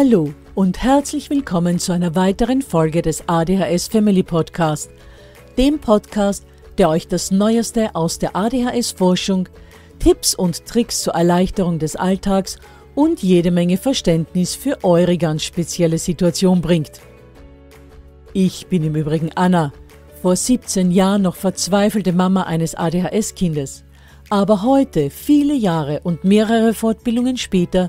Hallo und herzlich willkommen zu einer weiteren Folge des ADHS Family Podcast, dem Podcast, der euch das Neueste aus der ADHS-Forschung, Tipps und Tricks zur Erleichterung des Alltags und jede Menge Verständnis für eure ganz spezielle Situation bringt. Ich bin im Übrigen Anna, vor 17 Jahren noch verzweifelte Mama eines ADHS-Kindes. Aber heute, viele Jahre und mehrere Fortbildungen später,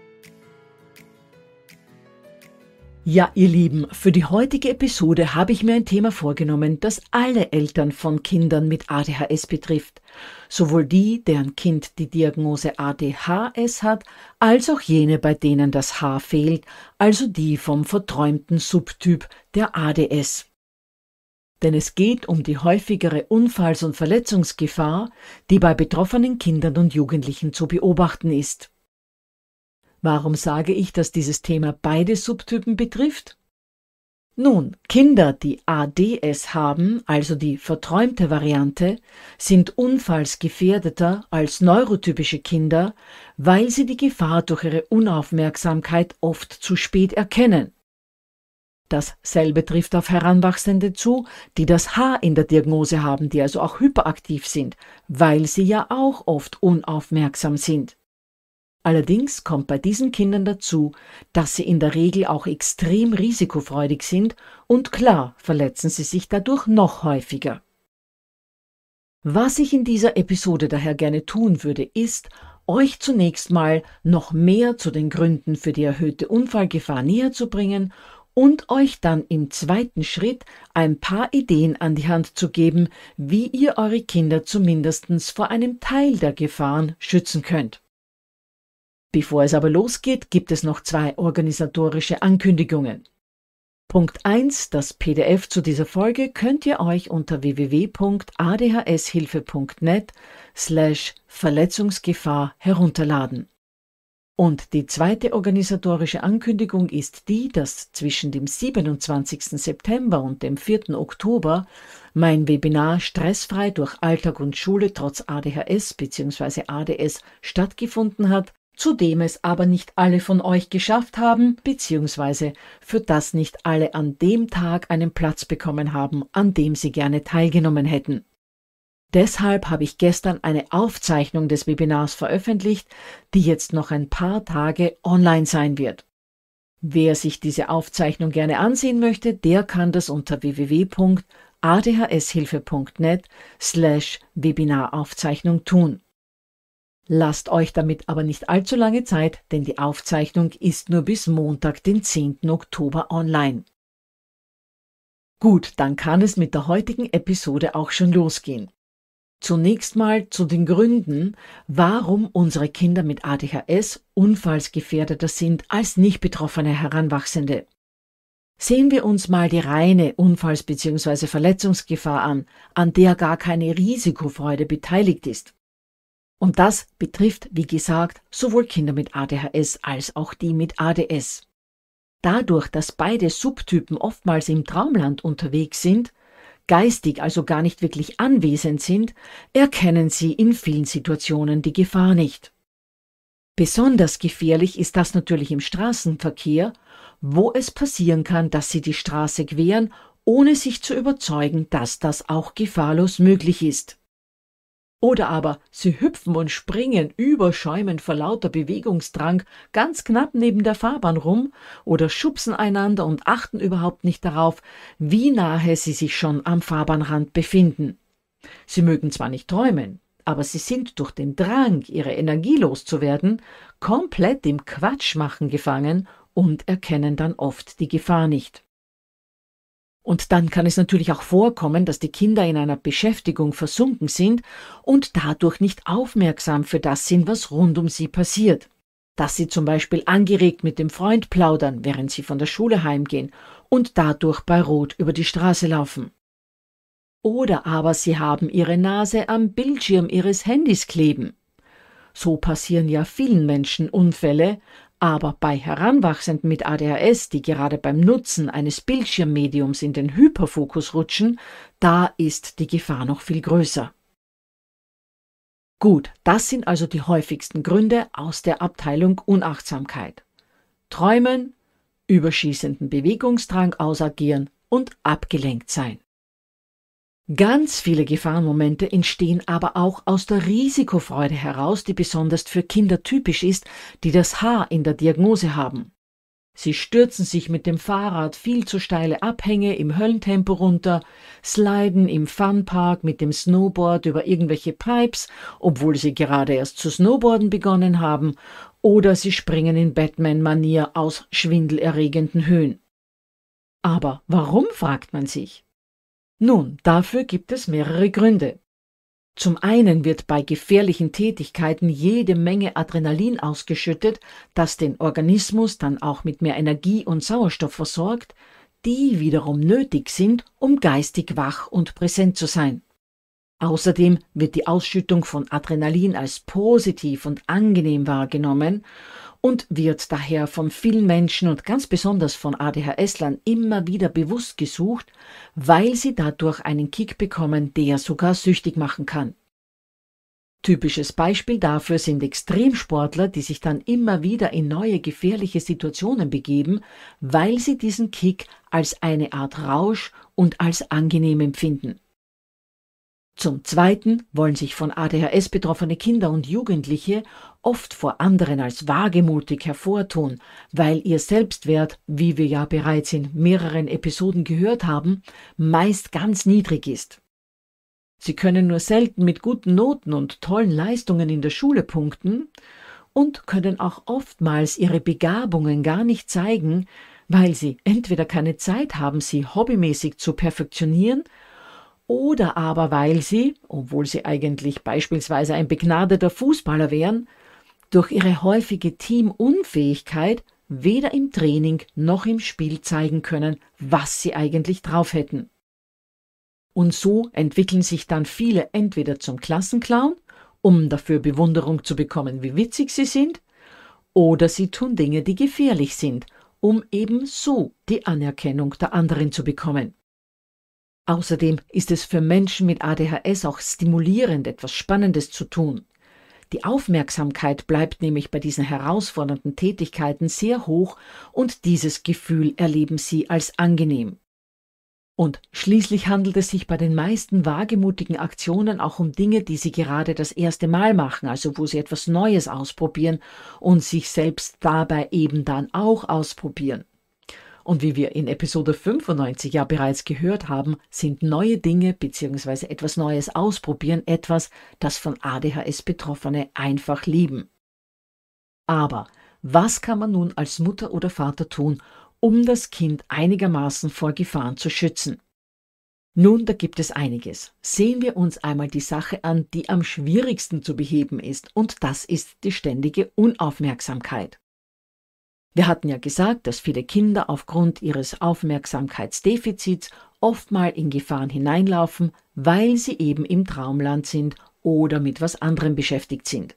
Ja, ihr Lieben, für die heutige Episode habe ich mir ein Thema vorgenommen, das alle Eltern von Kindern mit ADHS betrifft. Sowohl die, deren Kind die Diagnose ADHS hat, als auch jene, bei denen das H fehlt, also die vom verträumten Subtyp der ADS. Denn es geht um die häufigere Unfalls- und Verletzungsgefahr, die bei betroffenen Kindern und Jugendlichen zu beobachten ist. Warum sage ich, dass dieses Thema beide Subtypen betrifft? Nun, Kinder, die ADS haben, also die verträumte Variante, sind unfallsgefährdeter als neurotypische Kinder, weil sie die Gefahr durch ihre Unaufmerksamkeit oft zu spät erkennen. Dasselbe trifft auf Heranwachsende zu, die das H in der Diagnose haben, die also auch hyperaktiv sind, weil sie ja auch oft unaufmerksam sind. Allerdings kommt bei diesen Kindern dazu, dass sie in der Regel auch extrem risikofreudig sind und klar verletzen sie sich dadurch noch häufiger. Was ich in dieser Episode daher gerne tun würde, ist, euch zunächst mal noch mehr zu den Gründen für die erhöhte Unfallgefahr näher zu bringen und euch dann im zweiten Schritt ein paar Ideen an die Hand zu geben, wie ihr eure Kinder zumindest vor einem Teil der Gefahren schützen könnt. Bevor es aber losgeht, gibt es noch zwei organisatorische Ankündigungen. Punkt 1, das PDF zu dieser Folge könnt ihr euch unter www.adhshilfe.net slash Verletzungsgefahr herunterladen. Und die zweite organisatorische Ankündigung ist die, dass zwischen dem 27. September und dem 4. Oktober mein Webinar Stressfrei durch Alltag und Schule trotz ADHS bzw. ADS stattgefunden hat zu dem es aber nicht alle von euch geschafft haben, beziehungsweise für das nicht alle an dem Tag einen Platz bekommen haben, an dem sie gerne teilgenommen hätten. Deshalb habe ich gestern eine Aufzeichnung des Webinars veröffentlicht, die jetzt noch ein paar Tage online sein wird. Wer sich diese Aufzeichnung gerne ansehen möchte, der kann das unter www.adhshilfe.net slash Webinaraufzeichnung tun. Lasst euch damit aber nicht allzu lange Zeit, denn die Aufzeichnung ist nur bis Montag, den 10. Oktober online. Gut, dann kann es mit der heutigen Episode auch schon losgehen. Zunächst mal zu den Gründen, warum unsere Kinder mit ADHS unfallsgefährdeter sind als nicht betroffene Heranwachsende. Sehen wir uns mal die reine Unfalls- bzw. Verletzungsgefahr an, an der gar keine Risikofreude beteiligt ist. Und das betrifft, wie gesagt, sowohl Kinder mit ADHS als auch die mit ADS. Dadurch, dass beide Subtypen oftmals im Traumland unterwegs sind, geistig also gar nicht wirklich anwesend sind, erkennen sie in vielen Situationen die Gefahr nicht. Besonders gefährlich ist das natürlich im Straßenverkehr, wo es passieren kann, dass sie die Straße queren, ohne sich zu überzeugen, dass das auch gefahrlos möglich ist. Oder aber sie hüpfen und springen überschäumend vor lauter Bewegungsdrang ganz knapp neben der Fahrbahn rum oder schubsen einander und achten überhaupt nicht darauf, wie nahe sie sich schon am Fahrbahnrand befinden. Sie mögen zwar nicht träumen, aber sie sind durch den Drang, ihre Energie loszuwerden, komplett im Quatschmachen gefangen und erkennen dann oft die Gefahr nicht. Und dann kann es natürlich auch vorkommen, dass die Kinder in einer Beschäftigung versunken sind und dadurch nicht aufmerksam für das sind, was rund um sie passiert. Dass sie zum Beispiel angeregt mit dem Freund plaudern, während sie von der Schule heimgehen und dadurch bei Rot über die Straße laufen. Oder aber sie haben ihre Nase am Bildschirm ihres Handys kleben. So passieren ja vielen Menschen Unfälle, aber bei Heranwachsenden mit ADHS, die gerade beim Nutzen eines Bildschirmmediums in den Hyperfokus rutschen, da ist die Gefahr noch viel größer. Gut, das sind also die häufigsten Gründe aus der Abteilung Unachtsamkeit. Träumen, überschießenden Bewegungsdrang ausagieren und abgelenkt sein. Ganz viele Gefahrenmomente entstehen aber auch aus der Risikofreude heraus, die besonders für Kinder typisch ist, die das Haar in der Diagnose haben. Sie stürzen sich mit dem Fahrrad viel zu steile Abhänge im Höllentempo runter, sliden im Funpark mit dem Snowboard über irgendwelche Pipes, obwohl sie gerade erst zu Snowboarden begonnen haben, oder sie springen in Batman-Manier aus schwindelerregenden Höhen. Aber warum, fragt man sich. Nun, dafür gibt es mehrere Gründe. Zum einen wird bei gefährlichen Tätigkeiten jede Menge Adrenalin ausgeschüttet, das den Organismus dann auch mit mehr Energie und Sauerstoff versorgt, die wiederum nötig sind, um geistig wach und präsent zu sein. Außerdem wird die Ausschüttung von Adrenalin als positiv und angenehm wahrgenommen und wird daher von vielen Menschen und ganz besonders von ADHS-Lern immer wieder bewusst gesucht, weil sie dadurch einen Kick bekommen, der sogar süchtig machen kann. Typisches Beispiel dafür sind Extremsportler, die sich dann immer wieder in neue gefährliche Situationen begeben, weil sie diesen Kick als eine Art Rausch und als angenehm empfinden. Zum Zweiten wollen sich von ADHS betroffene Kinder und Jugendliche oft vor anderen als wagemutig hervortun, weil ihr Selbstwert, wie wir ja bereits in mehreren Episoden gehört haben, meist ganz niedrig ist. Sie können nur selten mit guten Noten und tollen Leistungen in der Schule punkten und können auch oftmals ihre Begabungen gar nicht zeigen, weil sie entweder keine Zeit haben, sie hobbymäßig zu perfektionieren oder aber weil sie, obwohl sie eigentlich beispielsweise ein begnadeter Fußballer wären, durch ihre häufige Teamunfähigkeit weder im Training noch im Spiel zeigen können, was sie eigentlich drauf hätten. Und so entwickeln sich dann viele entweder zum Klassenclown, um dafür Bewunderung zu bekommen, wie witzig sie sind, oder sie tun Dinge, die gefährlich sind, um ebenso die Anerkennung der anderen zu bekommen. Außerdem ist es für Menschen mit ADHS auch stimulierend, etwas Spannendes zu tun. Die Aufmerksamkeit bleibt nämlich bei diesen herausfordernden Tätigkeiten sehr hoch und dieses Gefühl erleben sie als angenehm. Und schließlich handelt es sich bei den meisten wagemutigen Aktionen auch um Dinge, die sie gerade das erste Mal machen, also wo sie etwas Neues ausprobieren und sich selbst dabei eben dann auch ausprobieren. Und wie wir in Episode 95 ja bereits gehört haben, sind neue Dinge bzw. etwas Neues ausprobieren etwas, das von ADHS Betroffene einfach lieben. Aber was kann man nun als Mutter oder Vater tun, um das Kind einigermaßen vor Gefahren zu schützen? Nun, da gibt es einiges. Sehen wir uns einmal die Sache an, die am schwierigsten zu beheben ist, und das ist die ständige Unaufmerksamkeit. Wir hatten ja gesagt, dass viele Kinder aufgrund ihres Aufmerksamkeitsdefizits oft mal in Gefahren hineinlaufen, weil sie eben im Traumland sind oder mit was anderem beschäftigt sind.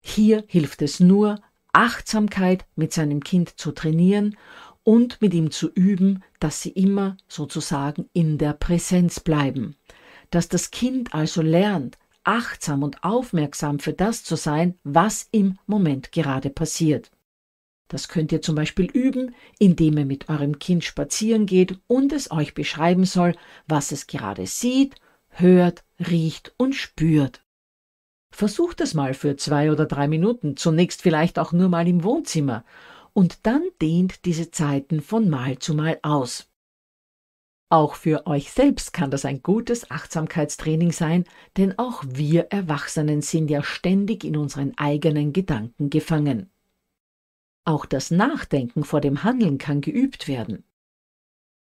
Hier hilft es nur, Achtsamkeit mit seinem Kind zu trainieren und mit ihm zu üben, dass sie immer sozusagen in der Präsenz bleiben. Dass das Kind also lernt, achtsam und aufmerksam für das zu sein, was im Moment gerade passiert. Das könnt ihr zum Beispiel üben, indem ihr mit eurem Kind spazieren geht und es euch beschreiben soll, was es gerade sieht, hört, riecht und spürt. Versucht es mal für zwei oder drei Minuten, zunächst vielleicht auch nur mal im Wohnzimmer, und dann dehnt diese Zeiten von Mal zu Mal aus. Auch für euch selbst kann das ein gutes Achtsamkeitstraining sein, denn auch wir Erwachsenen sind ja ständig in unseren eigenen Gedanken gefangen. Auch das Nachdenken vor dem Handeln kann geübt werden.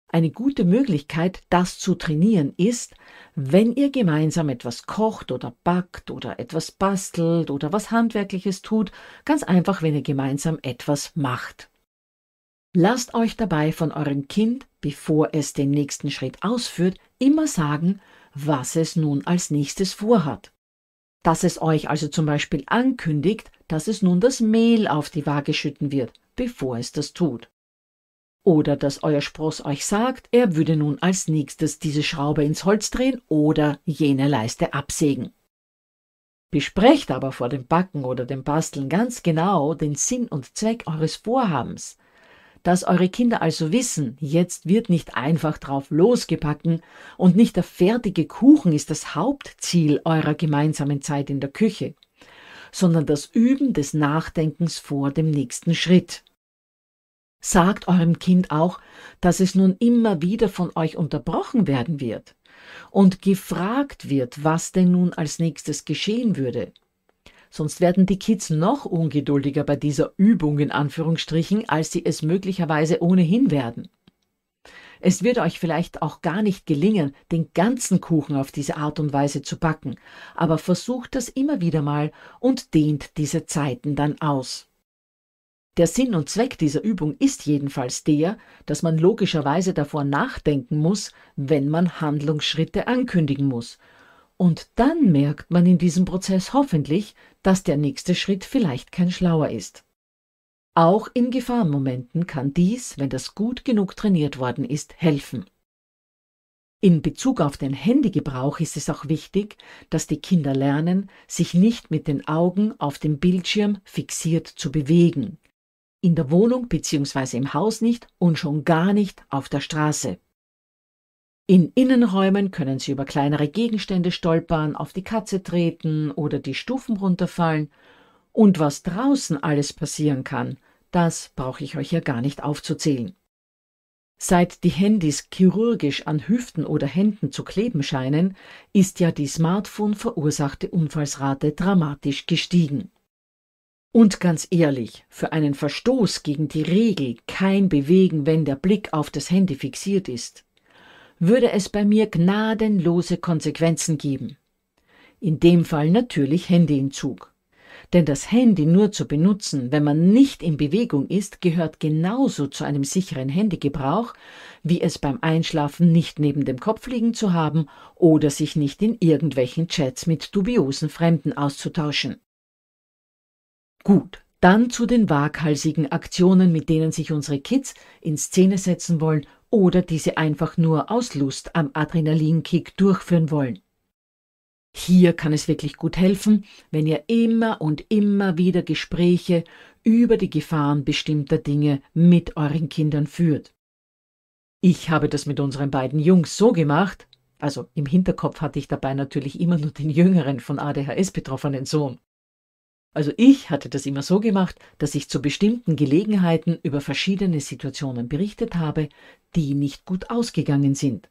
Eine gute Möglichkeit, das zu trainieren, ist, wenn ihr gemeinsam etwas kocht oder backt oder etwas bastelt oder was Handwerkliches tut, ganz einfach, wenn ihr gemeinsam etwas macht. Lasst euch dabei von eurem Kind, bevor es den nächsten Schritt ausführt, immer sagen, was es nun als nächstes vorhat dass es euch also zum Beispiel ankündigt, dass es nun das Mehl auf die Waage schütten wird, bevor es das tut. Oder dass euer Spross euch sagt, er würde nun als nächstes diese Schraube ins Holz drehen oder jene Leiste absägen. Besprecht aber vor dem Backen oder dem Basteln ganz genau den Sinn und Zweck eures Vorhabens, dass eure Kinder also wissen, jetzt wird nicht einfach drauf losgebacken und nicht der fertige Kuchen ist das Hauptziel eurer gemeinsamen Zeit in der Küche, sondern das Üben des Nachdenkens vor dem nächsten Schritt. Sagt eurem Kind auch, dass es nun immer wieder von euch unterbrochen werden wird und gefragt wird, was denn nun als nächstes geschehen würde Sonst werden die Kids noch ungeduldiger bei dieser Übung in Anführungsstrichen, als sie es möglicherweise ohnehin werden. Es wird euch vielleicht auch gar nicht gelingen, den ganzen Kuchen auf diese Art und Weise zu backen, aber versucht das immer wieder mal und dehnt diese Zeiten dann aus. Der Sinn und Zweck dieser Übung ist jedenfalls der, dass man logischerweise davor nachdenken muss, wenn man Handlungsschritte ankündigen muss, und dann merkt man in diesem Prozess hoffentlich, dass der nächste Schritt vielleicht kein schlauer ist. Auch in Gefahrenmomenten kann dies, wenn das gut genug trainiert worden ist, helfen. In Bezug auf den Handygebrauch ist es auch wichtig, dass die Kinder lernen, sich nicht mit den Augen auf dem Bildschirm fixiert zu bewegen. In der Wohnung bzw. im Haus nicht und schon gar nicht auf der Straße. In Innenräumen können sie über kleinere Gegenstände stolpern, auf die Katze treten oder die Stufen runterfallen. Und was draußen alles passieren kann, das brauche ich euch ja gar nicht aufzuzählen. Seit die Handys chirurgisch an Hüften oder Händen zu kleben scheinen, ist ja die Smartphone verursachte Unfallsrate dramatisch gestiegen. Und ganz ehrlich, für einen Verstoß gegen die Regel kein Bewegen, wenn der Blick auf das Handy fixiert ist, würde es bei mir gnadenlose Konsequenzen geben. In dem Fall natürlich Handyentzug. Denn das Handy nur zu benutzen, wenn man nicht in Bewegung ist, gehört genauso zu einem sicheren Handygebrauch, wie es beim Einschlafen nicht neben dem Kopf liegen zu haben oder sich nicht in irgendwelchen Chats mit dubiosen Fremden auszutauschen. Gut, dann zu den waghalsigen Aktionen, mit denen sich unsere Kids in Szene setzen wollen, oder diese einfach nur aus Lust am Adrenalinkick durchführen wollen. Hier kann es wirklich gut helfen, wenn ihr immer und immer wieder Gespräche über die Gefahren bestimmter Dinge mit euren Kindern führt. Ich habe das mit unseren beiden Jungs so gemacht, also im Hinterkopf hatte ich dabei natürlich immer nur den jüngeren von ADHS betroffenen Sohn. Also ich hatte das immer so gemacht, dass ich zu bestimmten Gelegenheiten über verschiedene Situationen berichtet habe, die nicht gut ausgegangen sind.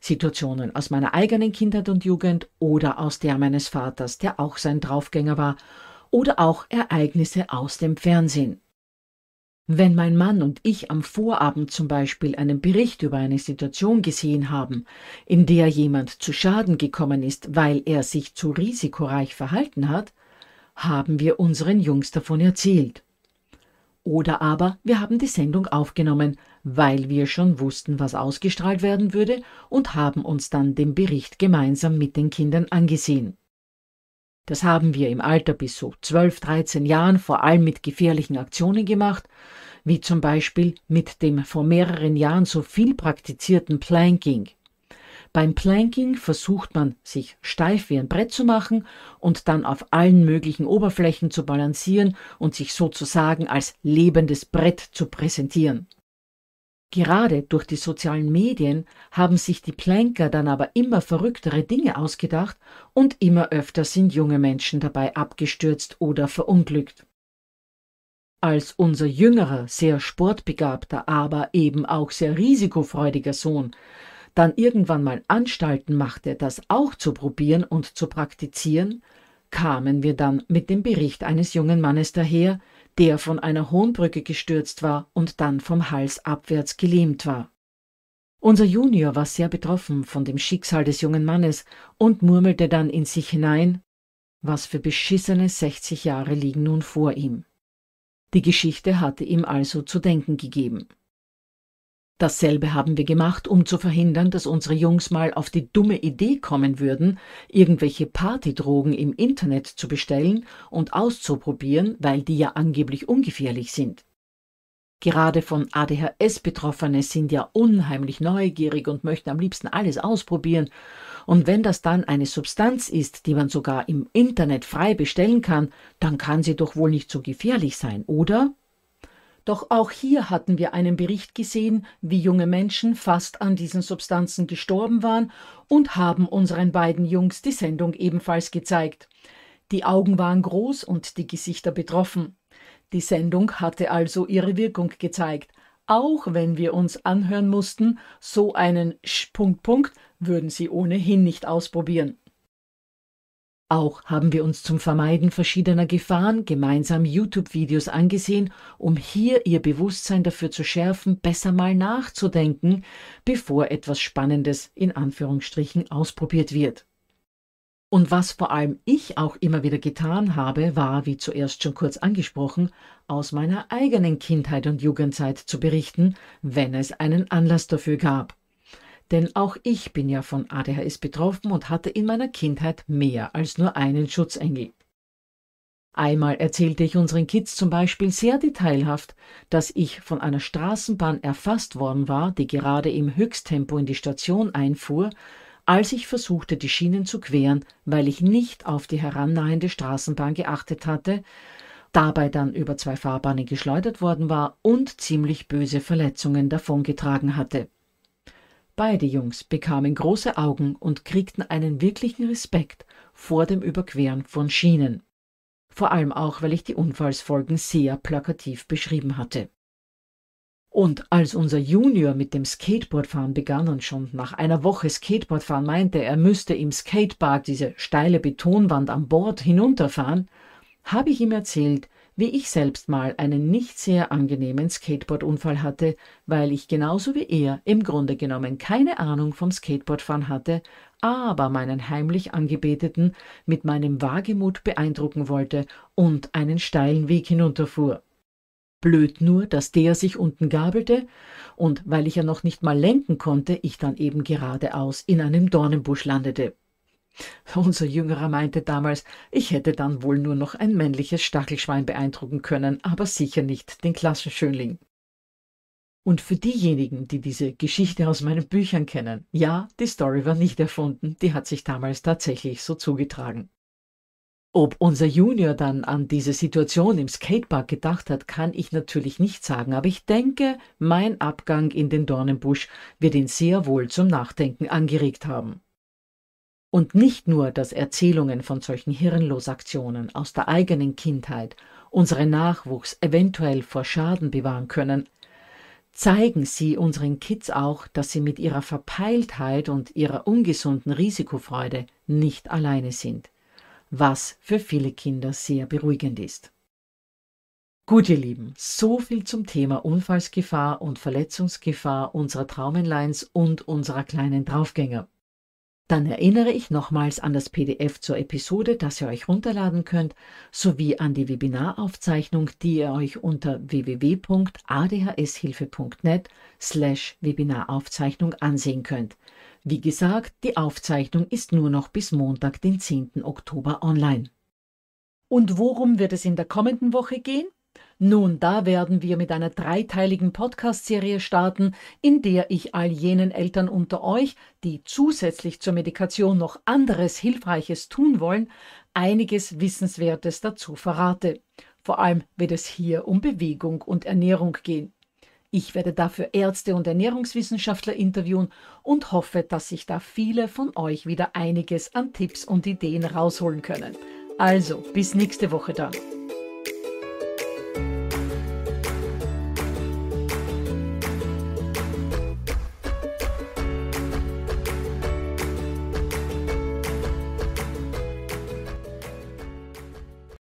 Situationen aus meiner eigenen Kindheit und Jugend oder aus der meines Vaters, der auch sein Draufgänger war, oder auch Ereignisse aus dem Fernsehen. Wenn mein Mann und ich am Vorabend zum Beispiel einen Bericht über eine Situation gesehen haben, in der jemand zu Schaden gekommen ist, weil er sich zu risikoreich verhalten hat, haben wir unseren Jungs davon erzählt. Oder aber wir haben die Sendung aufgenommen, weil wir schon wussten, was ausgestrahlt werden würde und haben uns dann den Bericht gemeinsam mit den Kindern angesehen. Das haben wir im Alter bis so 12, 13 Jahren vor allem mit gefährlichen Aktionen gemacht, wie zum Beispiel mit dem vor mehreren Jahren so viel praktizierten Planking – beim Planking versucht man, sich steif wie ein Brett zu machen und dann auf allen möglichen Oberflächen zu balancieren und sich sozusagen als lebendes Brett zu präsentieren. Gerade durch die sozialen Medien haben sich die Planker dann aber immer verrücktere Dinge ausgedacht und immer öfter sind junge Menschen dabei abgestürzt oder verunglückt. Als unser jüngerer, sehr sportbegabter, aber eben auch sehr risikofreudiger Sohn dann irgendwann mal Anstalten machte, das auch zu probieren und zu praktizieren, kamen wir dann mit dem Bericht eines jungen Mannes daher, der von einer Hohnbrücke gestürzt war und dann vom Hals abwärts gelähmt war. Unser Junior war sehr betroffen von dem Schicksal des jungen Mannes und murmelte dann in sich hinein, was für beschissene 60 Jahre liegen nun vor ihm. Die Geschichte hatte ihm also zu denken gegeben. Dasselbe haben wir gemacht, um zu verhindern, dass unsere Jungs mal auf die dumme Idee kommen würden, irgendwelche Partydrogen im Internet zu bestellen und auszuprobieren, weil die ja angeblich ungefährlich sind. Gerade von ADHS Betroffene sind ja unheimlich neugierig und möchten am liebsten alles ausprobieren. Und wenn das dann eine Substanz ist, die man sogar im Internet frei bestellen kann, dann kann sie doch wohl nicht so gefährlich sein, oder? Doch auch hier hatten wir einen Bericht gesehen, wie junge Menschen fast an diesen Substanzen gestorben waren und haben unseren beiden Jungs die Sendung ebenfalls gezeigt. Die Augen waren groß und die Gesichter betroffen. Die Sendung hatte also ihre Wirkung gezeigt. Auch wenn wir uns anhören mussten, so einen Sch-Punkt-Punkt würden sie ohnehin nicht ausprobieren. Auch haben wir uns zum Vermeiden verschiedener Gefahren gemeinsam YouTube-Videos angesehen, um hier ihr Bewusstsein dafür zu schärfen, besser mal nachzudenken, bevor etwas Spannendes in Anführungsstrichen ausprobiert wird. Und was vor allem ich auch immer wieder getan habe, war, wie zuerst schon kurz angesprochen, aus meiner eigenen Kindheit und Jugendzeit zu berichten, wenn es einen Anlass dafür gab. Denn auch ich bin ja von ADHS betroffen und hatte in meiner Kindheit mehr als nur einen Schutzengel. Einmal erzählte ich unseren Kids zum Beispiel sehr detailhaft, dass ich von einer Straßenbahn erfasst worden war, die gerade im Höchsttempo in die Station einfuhr, als ich versuchte, die Schienen zu queren, weil ich nicht auf die herannahende Straßenbahn geachtet hatte, dabei dann über zwei Fahrbahnen geschleudert worden war und ziemlich böse Verletzungen davongetragen hatte. Beide Jungs bekamen große Augen und kriegten einen wirklichen Respekt vor dem Überqueren von Schienen. Vor allem auch, weil ich die Unfallsfolgen sehr plakativ beschrieben hatte. Und als unser Junior mit dem Skateboardfahren begann und schon nach einer Woche Skateboardfahren meinte, er müsste im Skatepark diese steile Betonwand an Bord hinunterfahren, habe ich ihm erzählt, wie ich selbst mal einen nicht sehr angenehmen Skateboardunfall hatte, weil ich genauso wie er im Grunde genommen keine Ahnung vom Skateboardfahren hatte, aber meinen heimlich Angebeteten mit meinem Wagemut beeindrucken wollte und einen steilen Weg hinunterfuhr. Blöd nur, dass der sich unten gabelte und weil ich ja noch nicht mal lenken konnte, ich dann eben geradeaus in einem Dornenbusch landete. Unser Jüngerer meinte damals, ich hätte dann wohl nur noch ein männliches Stachelschwein beeindrucken können, aber sicher nicht den Klassenschönling. Und für diejenigen, die diese Geschichte aus meinen Büchern kennen, ja, die Story war nicht erfunden, die hat sich damals tatsächlich so zugetragen. Ob unser Junior dann an diese Situation im Skatepark gedacht hat, kann ich natürlich nicht sagen, aber ich denke, mein Abgang in den Dornenbusch wird ihn sehr wohl zum Nachdenken angeregt haben und nicht nur, dass Erzählungen von solchen Hirnlosaktionen aus der eigenen Kindheit unseren Nachwuchs eventuell vor Schaden bewahren können, zeigen sie unseren Kids auch, dass sie mit ihrer Verpeiltheit und ihrer ungesunden Risikofreude nicht alleine sind, was für viele Kinder sehr beruhigend ist. Gut, ihr Lieben, so viel zum Thema Unfallsgefahr und Verletzungsgefahr unserer Traumenlines und unserer kleinen Draufgänger. Dann erinnere ich nochmals an das PDF zur Episode, das ihr euch runterladen könnt, sowie an die Webinaraufzeichnung, die ihr euch unter www.adhshilfe.net slash Webinaraufzeichnung ansehen könnt. Wie gesagt, die Aufzeichnung ist nur noch bis Montag, den 10. Oktober online. Und worum wird es in der kommenden Woche gehen? Nun, da werden wir mit einer dreiteiligen Podcast-Serie starten, in der ich all jenen Eltern unter euch, die zusätzlich zur Medikation noch anderes Hilfreiches tun wollen, einiges Wissenswertes dazu verrate. Vor allem wird es hier um Bewegung und Ernährung gehen. Ich werde dafür Ärzte und Ernährungswissenschaftler interviewen und hoffe, dass sich da viele von euch wieder einiges an Tipps und Ideen rausholen können. Also, bis nächste Woche dann.